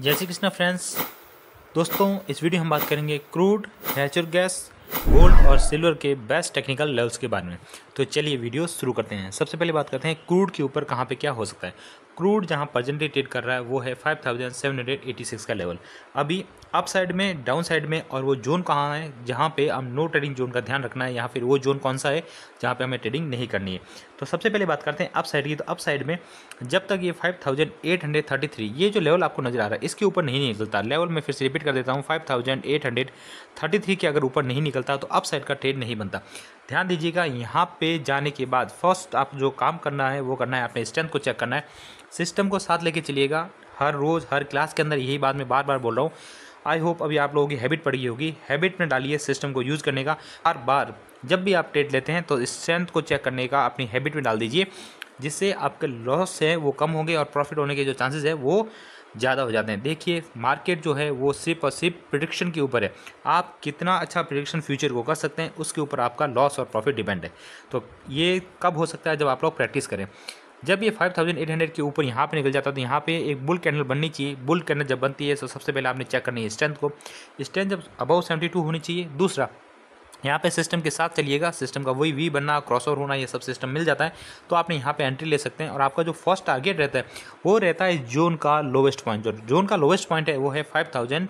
जय श्री कृष्णा फ्रेंड्स दोस्तों इस वीडियो हम बात करेंगे क्रूड नेचुरल गैस गोल्ड और सिल्वर के बेस्ट टेक्निकल लेवल्स के बारे में तो चलिए वीडियो शुरू करते हैं सबसे पहले बात करते हैं क्रूड के ऊपर कहाँ पे क्या हो सकता है क्रूड जहाँ प्रजेंटली ट्रेड कर रहा है वो है five thousand seven hundred eighty six का लेवल अभी अप साइड में डाउन साइड में और वो जोन कहाँ है जहाँ पे हम नो ट्रेडिंग जोन का ध्यान रखना है या फिर वो जोन कौन सा है जहाँ पे हमें ट्रेडिंग नहीं करनी है तो सबसे पहले बात करते हैं अप साइड की तो अप साइड में जब तक ये 5833 ये जो लेवल आपको नज़र आ रहा है इसके ऊपर नहीं निकलता लेवल में फिर से रिपीट कर देता हूँ 5833 के अगर ऊपर नहीं निकलता तो अप साइड का ट्रेड नहीं बनता ध्यान दीजिएगा यहाँ पे जाने के बाद फर्स्ट आप जो काम करना है वो करना है अपने स्ट्रेंथ को चेक करना है सिस्टम को साथ लेके चलिएगा हर रोज़ हर क्लास के अंदर यही बात मैं बार बार बोल रहा हूँ आई होप अभी आप लोगों की हैबिट पड़ी होगी हैबिट में डालिए सिस्टम को यूज़ करने का हर बार जब भी आप ट्रेड लेते हैं तो स्ट्रेंथ को चेक करने का अपनी हैबिट में डाल दीजिए जिससे आपके लॉस है वो कम होंगे और प्रॉफिट होने के जो चांसेस है वो ज़्यादा हो जाते हैं देखिए मार्केट जो है वो सिर्फ और सिर्फ प्रिडिक्शन के ऊपर है आप कितना अच्छा प्रिडिक्शन फ्यूचर को कर सकते हैं उसके ऊपर आपका लॉस और प्रॉफिट डिपेंड है तो ये कब हो सकता है जब आप लोग प्रैक्टिस करें जब ये 5800 के ऊपर यहाँ पे निकल जाता है तो यहाँ पे एक बुल कैंडल बननी चाहिए बुल कैंडल जब बनती है तो सबसे पहले आपने चेक करनी है स्ट्रेंथ को स्ट्रेंथ जब अबव सेवेंटी टू होनी चाहिए दूसरा यहाँ पे सिस्टम के साथ चलिएगा सिस्टम का वही वी बनना क्रॉसओवर होना ये सब सिस्टम मिल जाता है तो आपने यहाँ पे एंट्री ले सकते हैं और आपका जो फर्स्ट टारगेट रहता है वो रहता है जोन का लोवेस्ट पॉइंट जो जोन का लोवेस्ट पॉइंट है वो है five thousand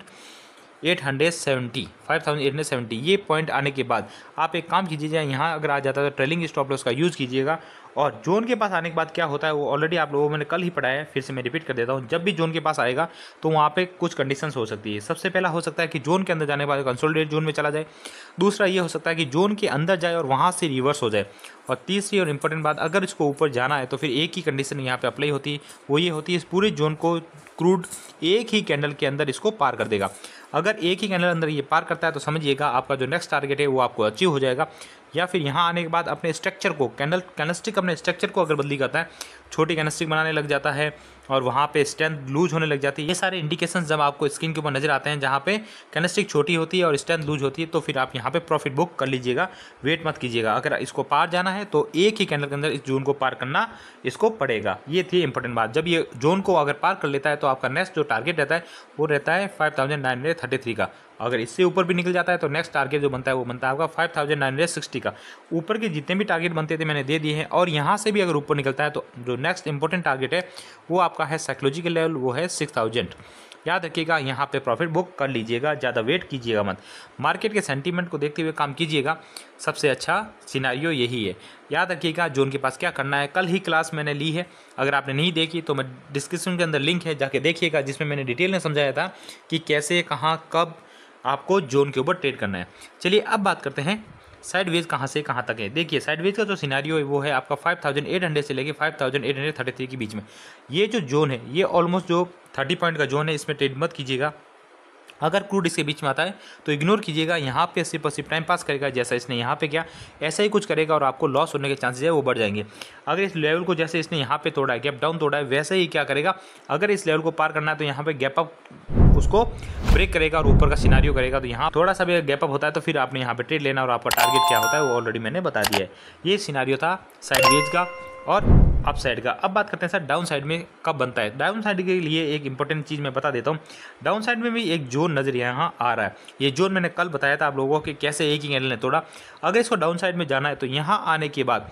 eight hundred seventy five thousand eight hundred seventy ये पॉइंट आने के बाद आप एक काम कीजिए यहाँ अगर आ जाता है तो ट्रेलिंग स्टॉप लॉस का यूज़ कीजिएगा और जोन के पास आने के बाद क्या होता है वो ऑलरेडी आप लोगों मैंने कल ही पढ़ाया है फिर से मैं रिपीट कर देता हूँ जब भी जोन के पास आएगा तो वहाँ पर कुछ कंडीशन हो सकती है सबसे पहला हो सकता है कि जोन के अंदर जाने के बाद कंसोलिडेट जोन में चला जाए दूसरा ये हो सकता है कि जोन के अंदर जाए और वहाँ से रिवर्स हो जाए और तीसरी और इम्पोर्टेंट बात अगर इसको ऊपर जाना है तो फिर एक ही कंडीशन यहाँ पे अप्लाई होती है वो ये होती है इस पूरे जोन को क्रूड एक ही कैंडल के अंदर इसको पार कर देगा अगर एक ही कैंडल अंदर ये पार करता है तो समझिएगा आपका जो नेक्स्ट टारगेट है वो आपको अचीव हो जाएगा या फिर यहाँ आने के बाद अपने स्ट्रक्चर को कैनल कैनस्टिक अपने स्ट्रक्चर को अगर बदली करता है छोटी कैनस्टिक बनाने लग जाता है और वहाँ पे स्ट्रेंथ लूज होने लग जाती है ये सारे इंडिकेशन जब आपको स्क्रीन के ऊपर नजर आते हैं जहाँ पे कैनस्टिक छोटी होती है और स्ट्रेंथ लूज होती है तो फिर आप यहाँ पे प्रॉफिट बुक कर लीजिएगा वेट मत कीजिएगा अगर इसको पार जाना है तो एक ही कैंडल के अंदर इस जोन को पार करना इसको पड़ेगा ये थी इंपॉर्टेंट बात जब ये जोन को अगर पार कर लेता है तो आपका नेक्स्ट जो टारगेट रहता है वो रहता है फाइव का अगर इससे ऊपर भी निकल जाता है तो नेक्स्ट टारगेट जो बनता है वो बनता है आपका five thousand nine hundred sixty का ऊपर के जितने भी टारगेट बनते थे मैंने दे दिए हैं और यहाँ से भी अगर ऊपर निकलता है तो जो नेक्स्ट इंपॉर्टेंट टारगेट है वो आपका है साइकोलॉजिकल लेवल वो है सिक्स थाउजेंड याद रखिएगा यहाँ पे प्रॉफिट बुक कर लीजिएगा ज़्यादा वेट कीजिएगा मत मार्केट के सेंटीमेंट को देखते हुए काम कीजिएगा सबसे अच्छा सिनारियो यही है याद रखिएगा जो उनके पास क्या करना है कल ही क्लास मैंने ली है अगर आपने नहीं देखी तो मैं डिस्क्रिप्शन के अंदर लिंक है जाके देखिएगा जिसमें मैंने डिटेल में समझाया था कि कैसे कहाँ कब आपको जोन के ऊपर ट्रेड करना है चलिए अब बात करते हैं साइडवेज कहाँ से कहाँ तक है देखिए साइडवेज का जो सिनारियो है वो है आपका 5800 से लेके 5833 के बीच में ये जो जोन है ये ऑलमोस्ट जो 30 पॉइंट का जोन है इसमें ट्रेड मत कीजिएगा अगर क्रूड इसके बीच में आता है तो इग्नोर कीजिएगा यहाँ पे सिर्फ और सिर्फ टाइम पास करेगा जैसा इसने यहाँ पे किया ऐसा ही कुछ करेगा और आपको लॉस होने के चांसेस है वो बढ़ जाएंगे अगर इस लेवल को जैसे इसने यहाँ पे तोड़ा है गैप डाउन तोड़ा है वैसे ही क्या करेगा अगर इस लेवल को पार करना है तो यहाँ पे गैप अप उसको ब्रेक करेगा और ऊपर का सिनारियो करेगा तो यहाँ थोड़ा सा भी गैप अप होता है तो फिर आपने यहाँ पर ट्रेड लेना और आपका टारगेट क्या होता है वो ऑलरेडी मैंने बता दिया है ये सिनारियो था साइड वेज का और अप साइड का अब बात करते हैं सर डाउन साइड में कब बनता है डाउन साइड के लिए एक इंपॉर्टेंट चीज़ मैं बता देता हूँ डाउन साइड में भी एक जोन नज़र यहाँ आ रहा है ये जोन मैंने कल बताया था आप लोगों को कि कैसे एक ही कैंडल ने तोड़ा अगर इसको डाउन साइड में जाना है तो यहाँ आने के बाद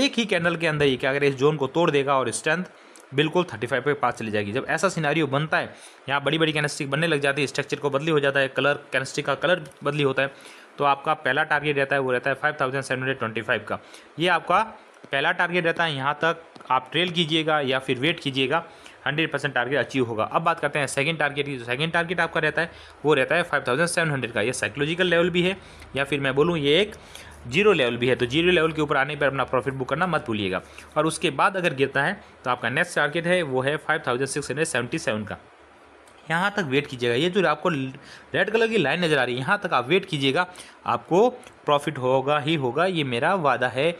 एक ही कैंडल के अंदर ये क्या अगर इस जोन को तोड़ देगा और स्ट्रेंथ बिल्कुल थर्टी फाइव के पास चली जाएगी जब ऐसा सिनारियो बनता है यहाँ बड़ी बड़ी कैनस्टिक बनने लग जाती है स्ट्रक्चर को बदली हो जाता है कलर कैनस्टिक का कलर बदली होता है तो आपका पहला टारगेट रहता है वो रहता है five thousand seven hundred twenty five का ये आपका पहला टारगेट रहता है यहाँ तक आप ट्रेल कीजिएगा या फिर वेट कीजिएगा हंड्रेड परसेंट टारगेट अचीव होगा अब बात करते हैं सेकंड टारगेट की जो सेकंड टारगेट आपका रहता है वो रहता है फाइव थाउजेंड सेवन हंड्रेड का ये साइकोलॉजिकल लेवल भी है या फिर मैं बोलूँ ये एक जीरो लेवल भी है तो जीरो लेवल के ऊपर आने पर अपना प्रॉफिट बुक करना मत भूलिएगा और उसके बाद अगर गिरता है तो आपका नेक्स्ट टारगेट है वो है five thousand six hundred seventy seven का यहाँ तक वेट कीजिएगा ये जो आपको रेड कलर की लाइन नज़र आ रही है यहाँ तक आप वेट कीजिएगा आपको प्रॉफिट होगा ही होगा ये मेरा वादा है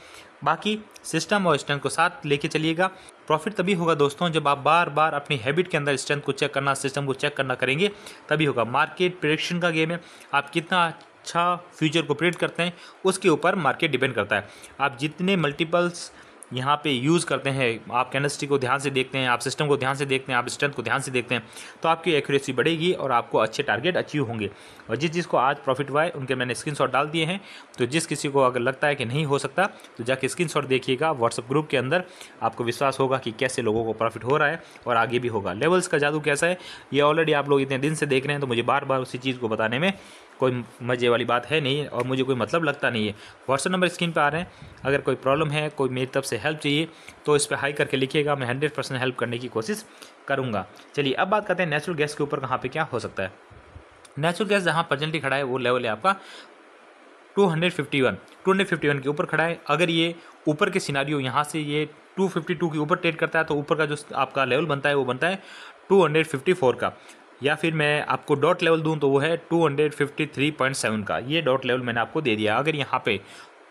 बाकी सिस्टम और स्ट्रेंथ को साथ लेके चलिएगा प्रॉफिट तभी होगा दोस्तों जब आप बार बार अपनी हैबिट के अंदर स्ट्रेंथ को चेक करना सिस्टम को चेक करना करेंगे तभी होगा मार्केट प्रडिक्शन का गेम है आप कितना अच्छा फ्यूचर को प्रेडिक्ट करते हैं उसके ऊपर मार्केट डिपेंड करता है आप जितने मल्टीपल्स यहाँ पे यूज़ करते हैं आप केमिस्ट्री को ध्यान से देखते हैं आप सिस्टम को ध्यान से देखते हैं आप स्ट्रेंथ को ध्यान से देखते हैं तो आपकी एक्यूरेसी बढ़ेगी और आपको अच्छे टारगेट अचीव होंगे और जिस जिसको आज प्रॉफिट हुआ है उनके मैंने स्क्रीनशॉट डाल दिए हैं तो जिस किसी को अगर लगता है कि नहीं हो सकता तो जाके स्क्रीन देखिएगा व्हाट्सअप ग्रुप के अंदर आपको विश्वास होगा कि कैसे लोगों को प्रॉफिट हो रहा है और आगे भी होगा लेवल्स का जादू कैसा है ये ऑलरेडी आप लोग इतने दिन से देख रहे हैं तो मुझे बार बार उसी चीज़ को बताने में कोई मज़े वाली बात है नहीं और मुझे कोई मतलब लगता नहीं है व्हाट्सअप नंबर स्क्रीन पर आ रहे हैं अगर कोई प्रॉब्लम है कोई मेरी तरफ से हेल्प चाहिए तो इस पर हाई करके लिखिएगा मैं हंड्रेड परसेंट हेल्प करने की कोशिश करूँगा चलिए अब बात करते हैं नेचुरल गैस के ऊपर कहाँ पर क्या हो सकता है नेचुरल गैस जहाँ प्रजेंटली खड़ा है वो लेवल है आपका 251 251 के ऊपर खड़ा है अगर ये ऊपर के सिनारियो यहाँ से ये 252 के ऊपर ट्रेड करता है तो ऊपर का जो आपका लेवल बनता है वो बनता है 254 का या फिर मैं आपको डॉट लेवल दूं तो वो है 253.7 का ये डॉट लेवल मैंने आपको दे दिया अगर यहाँ पे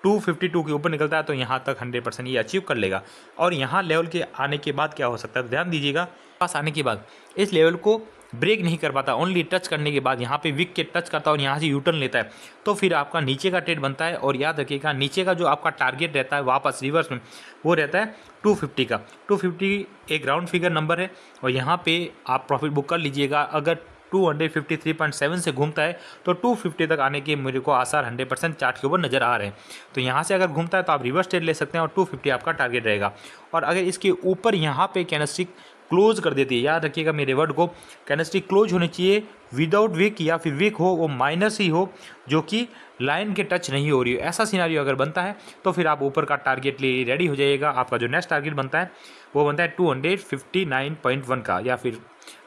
252 के ऊपर निकलता है तो यहाँ तक 100 परसेंट ये अचीव कर लेगा और यहाँ लेवल के आने के बाद क्या हो सकता है तो ध्यान दीजिएगा पास आने के बाद इस लेवल को ब्रेक नहीं कर पाता ओनली टच करने के बाद यहाँ पे विक के टच करता है और यहाँ से यूटर्न लेता है तो फिर आपका नीचे का ट्रेड बनता है और याद रखिएगा नीचे का जो आपका टारगेट रहता है वापस रिवर्स में वो रहता है 250 का 250 एक राउंड फिगर नंबर है और यहाँ पे आप प्रॉफिट बुक कर लीजिएगा अगर 253.7 से घूमता है तो 250 तक आने के मेरे को आसार 100 परसेंट चार्ट के ऊपर नज़र आ रहे हैं तो यहाँ से अगर घूमता है तो आप रिवर्स ट्रेड ले सकते हैं और 250 आपका टारगेट रहेगा और अगर इसके ऊपर यहाँ पे कैनस्टिक क्लोज कर देती है याद रखिएगा मेरे वर्ड को केमिस्ट्री क्लोज होनी चाहिए विदाउट विक या फिर विक हो वो माइनस ही हो जो कि लाइन के टच नहीं हो रही हो ऐसा सिनारियो अगर बनता है तो फिर आप ऊपर का टारगेट लिए रेडी हो जाइएगा आपका जो नेक्स्ट टारगेट बनता है वो बनता है वन का या फिर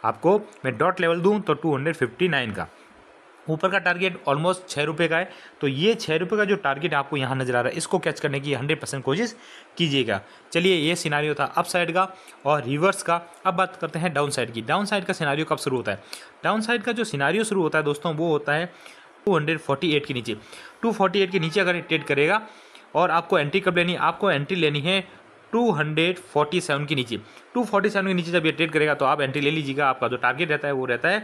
आपको मैं डॉट लेवल दूँ तो नाइन का ऊपर का टारगेट ऑलमोस्ट छः रुपये का है तो ये छः रुपये का जो टारगेट आपको यहाँ नज़र आ रहा है इसको कैच करने की हंड्रेड परसेंट कोशिश कीजिएगा चलिए ये सिनारियो था अप साइड का और रिवर्स का अब बात करते हैं डाउन साइड की डाउन साइड का सिनारियो कब शुरू होता है डाउन साइड का जो सिनारियो शुरू होता है दोस्तों वो होता है टू के नीचे टू के नीचे अगर ट्रेड करेगा और आपको एंट्री कब लेनी आपको एंट्री लेनी है 247 के नीचे 247 के नीचे जब ये ट्रेड करेगा तो आप एंट्री ले लीजिएगा आपका जो टारगेट रहता है वो रहता है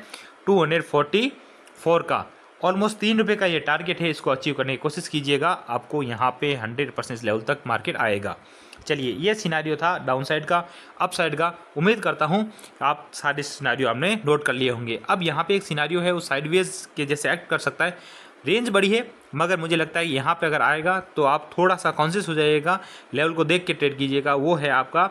फोर का ऑलमोस्ट तीन रुपये का ये टारगेट है इसको अचीव करने की कोशिश कीजिएगा आपको यहाँ पे हंड्रेड परसेंट लेवल तक मार्केट आएगा चलिए ये सिनारियो था डाउन साइड का अप साइड का उम्मीद करता हूँ आप सारे सिनारियो आपने नोट कर लिए होंगे अब यहाँ पे एक सिनारियो है वो साइडवेज के जैसे एक्ट कर सकता है रेंज बड़ी है मगर मुझे लगता है यहाँ पर अगर आएगा तो आप थोड़ा सा कॉन्शियस हो जाइएगा लेवल को देख के ट्रेड कीजिएगा वो है आपका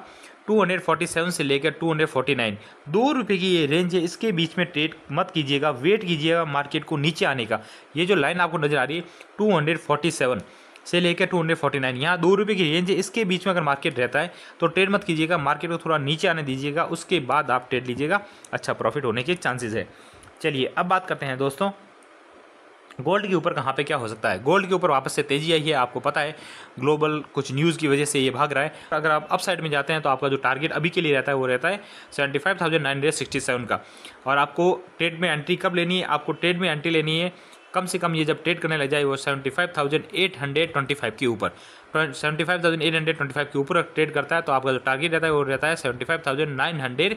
247 से लेकर 249 दो रुपये की ये रेंज है इसके बीच में ट्रेड मत कीजिएगा वेट कीजिएगा मार्केट को नीचे आने का ये जो लाइन आपको नज़र आ रही है 247 से लेकर 249 यहाँ दो रुपये की रेंज है इसके बीच में अगर मार्केट रहता है तो ट्रेड मत कीजिएगा मार्केट को थोड़ा नीचे आने दीजिएगा उसके बाद आप ट्रेड लीजिएगा अच्छा प्रॉफिट होने के चांसेज़ है चलिए अब बात करते हैं दोस्तों गोल्ड के ऊपर कहाँ पे क्या हो सकता है गोल्ड के ऊपर वापस से तेजी आई है आपको पता है ग्लोबल कुछ न्यूज़ की वजह से ये भाग रहा है अगर आप अपसाइड में जाते हैं तो आपका जो टारगेट अभी के लिए रहता है वो रहता है seventy five thousand nine hundred sixty seven का और आपको ट्रेड में एंट्री कब लेनी है आपको ट्रेड में एंट्री लेनी है कम से कम ये जब ट्रेड करने लग जाए वो seventy five thousand eight hundred twenty five के ऊपर seventy five thousand eight hundred twenty five के ऊपर ट्रेड करता है तो आपका जो टारगेट रहता है वो रहता है seventy five thousand nine hundred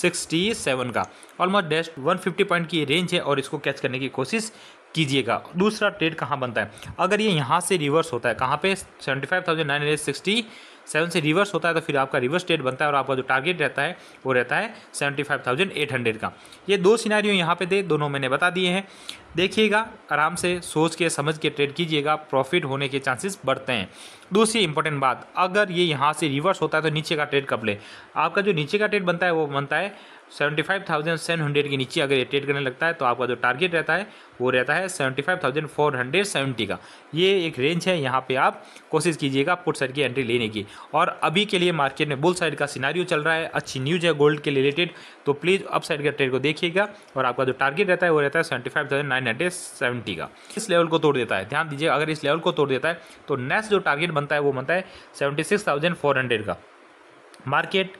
sixty seven का ऑलमोस्ट डेस्ट वन फिफ्टी पॉइंट की रेंज है और इसको कैच करने की कोशिश कीजिएगा दूसरा ट्रेड कहाँ बनता है अगर ये यहाँ से रिवर्स होता है कहाँ पे seventy five thousand nine hundred sixty seven से रिवर्स होता है तो फिर आपका रिवर्स डेट बनता है और आपका जो टारगेट रहता है वो रहता है seventy five thousand eight hundred का ये दो सिनारियो यहाँ पे दे दोनों मैंने बता दिए हैं देखिएगा आराम से सोच के समझ के ट्रेड कीजिएगा प्रॉफिट होने के चांसेस बढ़ते हैं दूसरी इंपॉर्टेंट बात अगर ये यहाँ से रिवर्स होता है तो नीचे का ट्रेड कब ले आपका जो नीचे का ट्रेड बनता है वो बनता है seventy five thousand seven hundred के नीचे अगर ये ट्रेड करने लगता है तो आपका जो टारगेट रहता है वो रहता है seventy five thousand four hundred seventy का ये एक रेंज है यहाँ पे आप कोशिश कीजिएगा पुट साइड की एंट्री लेने की और अभी के लिए मार्केट में बुल साइड का सिनारियो चल रहा है अच्छी न्यूज है गोल्ड के रिलेटेड तो प्लीज़ अप साइड के ट्रेड को देखिएगा और आपका जो टारगेट रहता है वो रहता है seventy five thousand nine hundred seventy का इस लेवल को तोड़ देता है ध्यान दीजिए अगर इस लेवल को तोड़ देता है तो नेक्स्ट जो टारगेट बनता है वो बनता है seventy six thousand four hundred का मार्केट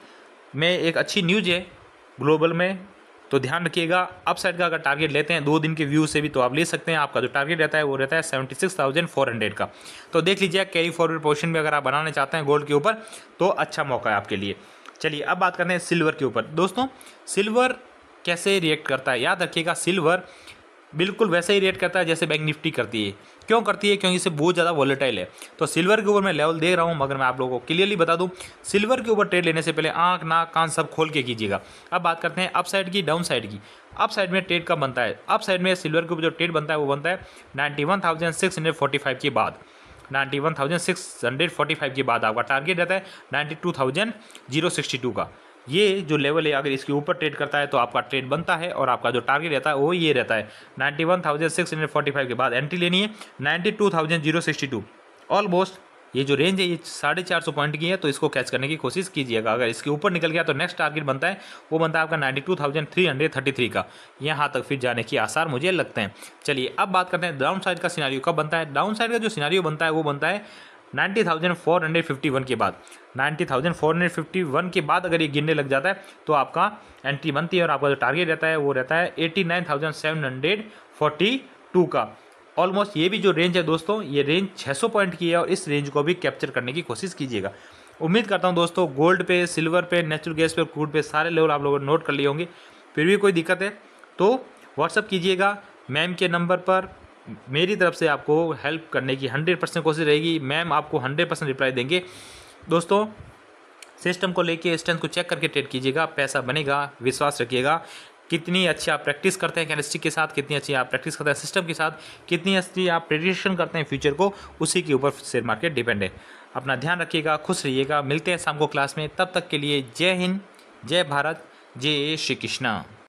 में एक अच्छी न्यूज है ग्लोबल में तो ध्यान रखिएगा अप साइड का अगर टारगेट लेते हैं दो दिन के व्यू से भी तो आप ले सकते हैं आपका जो टारगेट रहता है वो रहता है seventy six thousand four hundred का तो देख लीजिए कैरी फॉरवर्ड पोजीशन में अगर आप बनाना चाहते हैं गोल्ड के ऊपर तो अच्छा मौका है आपके लिए चलिए अब बात करते हैं सिल्वर के ऊपर दोस्तों सिल्वर कैसे रिएक्ट करता है याद रखिएगा सिल्वर बिल्कुल वैसे ही रिएक्ट करता है जैसे बैंक निफ्टी करती है क्यों करती है क्योंकि इसे बहुत ज़्यादा वॉलेटाइल है तो सिल्वर के ऊपर मैं लेवल देख रहा हूँ मगर मैं आप लोगों को क्लियरली बता दूँ सिल्वर के ऊपर ट्रेड लेने से पहले आँख नाक कान सब खोल के कीजिएगा अब बात करते हैं अप साइड की डाउन साइड की अप साइड में ट्रेड कब बनता है अप साइड में सिल्वर के ऊपर जो ट्रेड बनता है वो बनता है नाइन्टी के बाद 91,645 के बाद आपका टारगेट रहता है 92,062 का ये जो लेवल है अगर इसके ऊपर ट्रेड करता है तो आपका ट्रेड बनता है और आपका जो टारगेट रहता है वो ये रहता है ninety one thousand six hundred forty five के बाद एंट्री लेनी है ninety two thousand zero sixty two almost ये जो रेंज है ये साढ़े चार सौ पॉइंट की है तो इसको कैच करने की कोशिश कीजिएगा अगर इसके ऊपर निकल गया तो नेक्स्ट टारगेट बनता है वो बनता है आपका ninety two thousand three hundred thirty three का यहाँ तक फिर जाने की आसार मुझे लगते हैं चलिए अब बात करते हैं डाउन साइड का सिनारियो कब बनता है डाउन साइड का जो सिनारियो बनता है वो बनता है 90,451 के बाद 90,451 के बाद अगर ये गिरने लग जाता है तो आपका एंट्री बनती है और आपका जो टारगेट रहता है वो रहता है 89,742 का ऑलमोस्ट ये भी जो रेंज है दोस्तों ये रेंज 600 पॉइंट की है और इस रेंज को भी कैप्चर करने की कोशिश कीजिएगा उम्मीद करता हूँ दोस्तों गोल्ड पे सिल्वर पे नेचुरल गैस पे क्रूड पे सारे लेवल आप लोगों ने नोट कर लिए होंगे फिर भी कोई दिक्कत है तो व्हाट्सअप कीजिएगा मैम के नंबर पर मेरी तरफ से आपको हेल्प करने की हंड्रेड परसेंट कोशिश रहेगी मैम आपको हंड्रेड परसेंट रिप्लाई देंगे दोस्तों सिस्टम को लेके स्ट्रेंथ को चेक करके ट्रेड कीजिएगा पैसा बनेगा विश्वास रखिएगा कितनी अच्छी आप प्रैक्टिस करते हैं कैंडस्टिक के साथ कितनी अच्छी आप प्रैक्टिस करते हैं सिस्टम के साथ कितनी अच्छी आप प्रेडिक्शन करते हैं फ्यूचर को उसी के ऊपर शेयर मार्केट डिपेंड है अपना ध्यान रखिएगा खुश रहिएगा मिलते हैं शाम को क्लास में तब तक के लिए जय हिंद जय भारत जय श्री कृष्णा